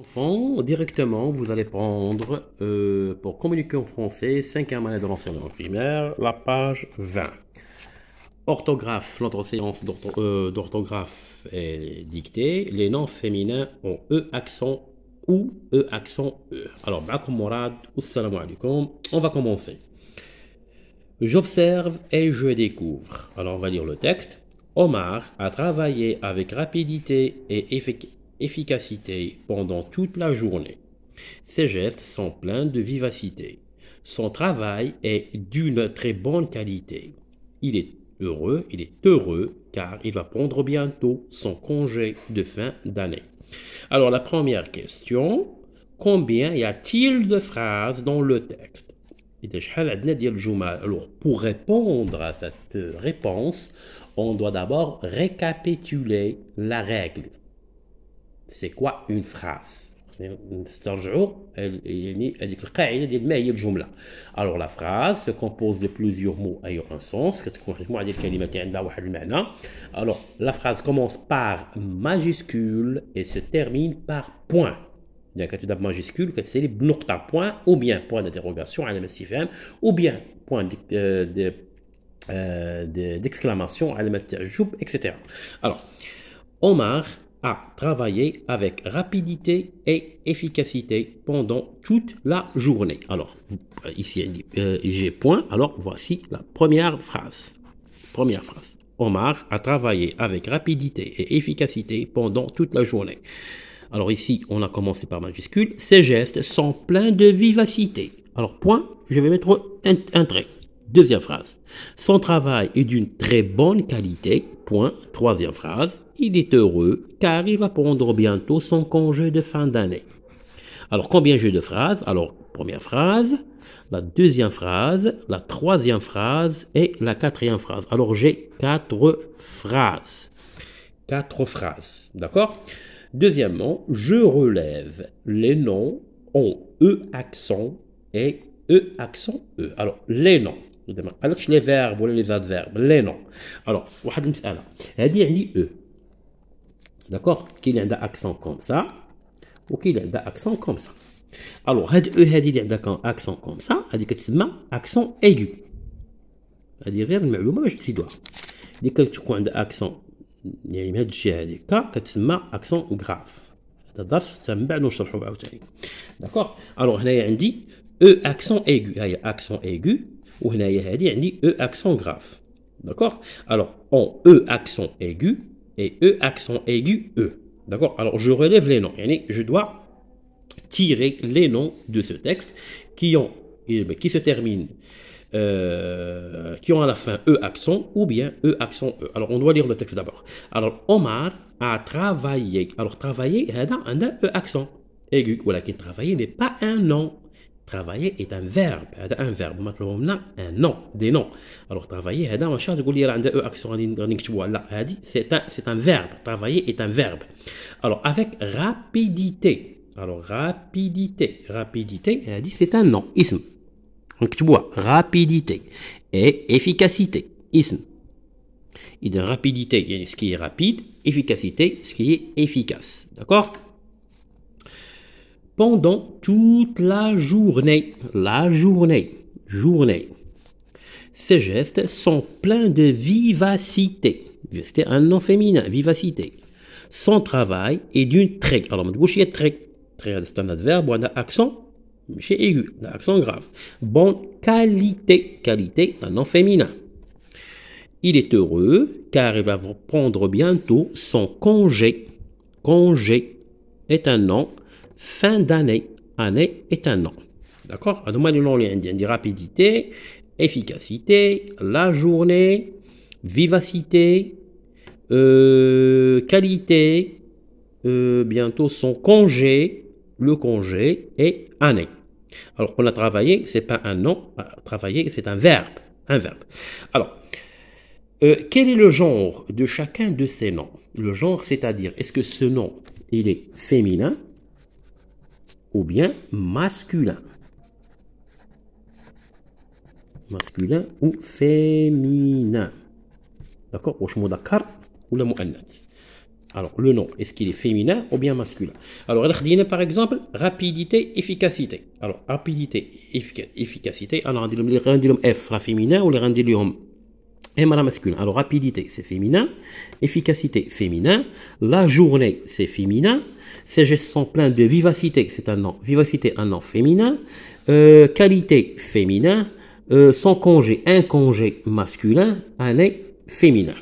Enfant, directement, vous allez prendre, euh, pour communiquer en français, 5e année de l'enseignement primaire, la page 20. Orthographe, notre séance euh, d'orthographe est dictée. Les noms féminins ont E accent ou E accent E. Alors, bakoum morad, assalamu alaikum. On va commencer. J'observe et je découvre. Alors, on va lire le texte. Omar a travaillé avec rapidité et efficacité efficacité pendant toute la journée. Ses gestes sont pleins de vivacité. Son travail est d'une très bonne qualité. Il est heureux, il est heureux car il va prendre bientôt son congé de fin d'année. Alors la première question, combien y a-t-il de phrases dans le texte Alors pour répondre à cette réponse, on doit d'abord récapituler la règle. C'est quoi une phrase Alors, la phrase se compose de plusieurs mots ayant un sens. Alors, la phrase commence par majuscule et se termine par point. Donc, quand tu as majuscule, tu sais que c'est le point, ou bien point d'interrogation, ou bien point euh, euh, d'exclamation, etc. Alors, Omar à travailler avec rapidité et efficacité pendant toute la journée. Alors, ici, euh, j'ai point. Alors, voici la première phrase. Première phrase. Omar a travaillé avec rapidité et efficacité pendant toute la journée. Alors ici, on a commencé par majuscule. Ses gestes sont pleins de vivacité. Alors, point, je vais mettre un trait. Deuxième phrase. Son travail est d'une très bonne qualité. Point. Troisième phrase. Il est heureux car il va prendre bientôt son congé de fin d'année. Alors, combien j'ai de phrases Alors, première phrase, la deuxième phrase, la troisième phrase et la quatrième phrase. Alors, j'ai quatre phrases. Quatre phrases. D'accord Deuxièmement, je relève les noms en E accent et E accent E. Alors, les noms. Alors, les verbes, les adverbes, les noms. Alors, il a dit E. D'accord a accent comme ça. Ou qu'il a un accent comme ça. Alors, E. accent comme ça. dit accent aigu. Il a dit que accent C'est un D'accord Alors, a dit E. accent un accent aigu. هنايا هذه عندي e accent grave, d'accord Alors on e accent aigu et E accent aigu E. D'accord Alors je relève les noms. Je dois tirer les noms de ce texte qui ont eh qui se terminent, euh, qui ont à la fin E accent ou bien E accent E. Alors on doit lire le texte d'abord. Alors Omar a travaillé. Alors travailler, y a un E accent aigu. Voilà qui travaillé, n'est pas un nom travailler est un verbe Un verbe. فيرب On nom ان نو دي نو الوغ travailler هذا ماشي تقول لي راه travailler est un verbe alors avec rapidité alors rapidité rapidité dit, c'est un nom tu vois, rapidité et efficacité اسم a rapidité ce qui est rapide efficacité ce qui est efficace d'accord pendant toute la journée. La journée. Journée. ses gestes sont pleins de vivacité. C'était un nom féminin, vivacité. Son travail est d'une très. Alors, on dit très. Très, c'est un adverbe, on accent, J'ai aigu, un accent grave. Bonne qualité. Qualité, un nom féminin. Il est heureux car il va prendre bientôt son congé. Congé est un nom fin d'année. Année est un nom. D'accord dit rapidité, efficacité, la journée, vivacité, euh, qualité, euh, bientôt son congé, le congé et année. Alors on a travaillé, c'est pas un nom, travailler c'est un verbe, un verbe. Alors euh, quel est le genre de chacun de ces noms Le genre, c'est-à-dire est-ce que ce nom il est féminin ou bien masculin. Masculin ou féminin. D'accord ou Alors, le nom, est-ce qu'il est féminin ou bien masculin Alors, par exemple, rapidité, efficacité. Alors, rapidité, efficacité, alors, on dit F, féminin ou le alors rapidité, c'est féminin. Efficacité, féminin. La journée, c'est féminin. Ces gestes sont pleins de vivacité, c'est un nom. Vivacité, un nom féminin. Euh, qualité, féminin. Euh, sans congé, un congé masculin, est féminin.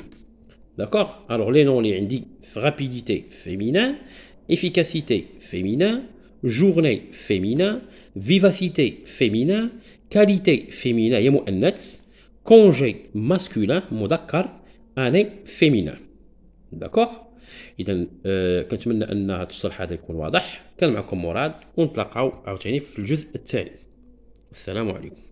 D'accord Alors les noms, les indiquent rapidité, féminin. Efficacité, féminin. Journée, féminin. Vivacité, féminin. Qualité, féminin. Il y congé masculin مذكر اني فيمينان داكوغ اذا آه كنتمنى ان هذا الشرح هذا يكون واضح كان معكم مراد ونتلاقاو عاوتاني في الجزء الثاني السلام عليكم